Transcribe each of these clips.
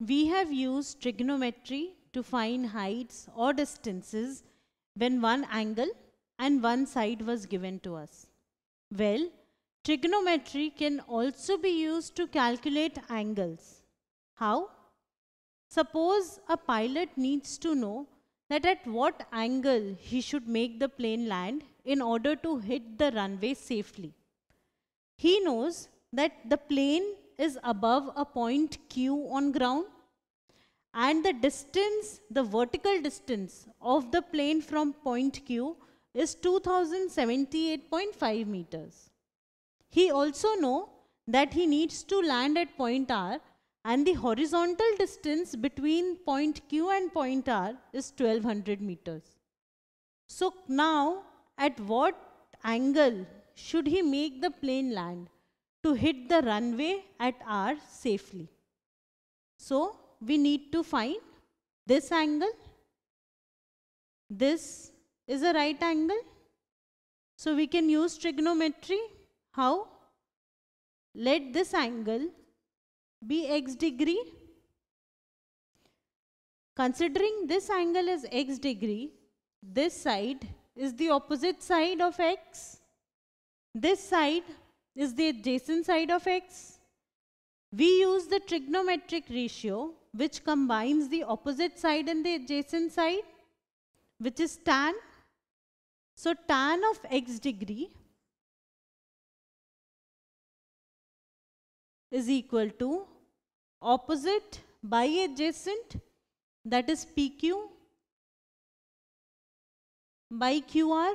We have used trigonometry to find heights or distances when one angle and one side was given to us. Well, trigonometry can also be used to calculate angles. How? Suppose a pilot needs to know that at what angle he should make the plane land in order to hit the runway safely. He knows that the plane is above a point Q on ground and the distance, the vertical distance of the plane from point Q is 2078.5 meters. He also know that he needs to land at point R and the horizontal distance between point Q and point R is 1200 meters. So now at what angle should he make the plane land? to hit the runway at R safely. So we need to find this angle. This is a right angle. So we can use trigonometry. How? Let this angle be x degree. Considering this angle is x degree, this side is the opposite side of x. This side is the adjacent side of x. We use the trigonometric ratio which combines the opposite side and the adjacent side which is tan. So tan of x degree is equal to opposite by adjacent that is PQ by QR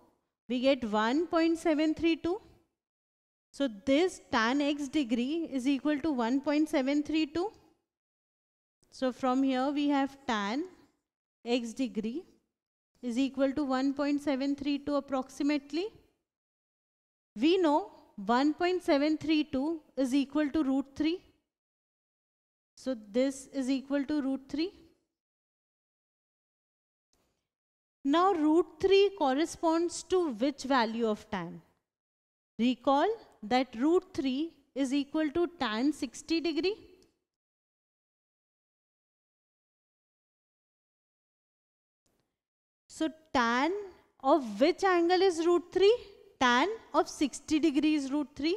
we get 1.732. So this tan x degree is equal to 1.732. So from here we have tan x degree is equal to 1.732 approximately. We know 1.732 is equal to root 3. So this is equal to root 3. Now root 3 corresponds to which value of tan? Recall that root 3 is equal to tan 60 degree. So tan of which angle is root 3? Tan of 60 degree is root 3.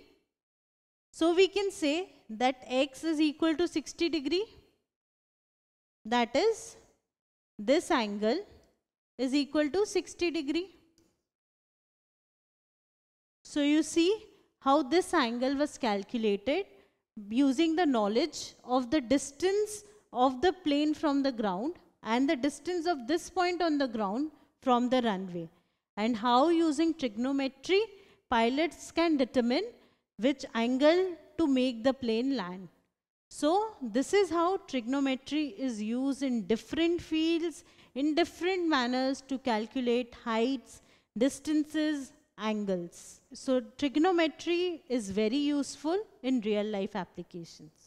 So we can say that x is equal to 60 degree. That is this angle is equal to 60 degree. So you see how this angle was calculated using the knowledge of the distance of the plane from the ground and the distance of this point on the ground from the runway and how using trigonometry pilots can determine which angle to make the plane land. So this is how trigonometry is used in different fields, in different manners to calculate heights, distances, angles. So trigonometry is very useful in real life applications.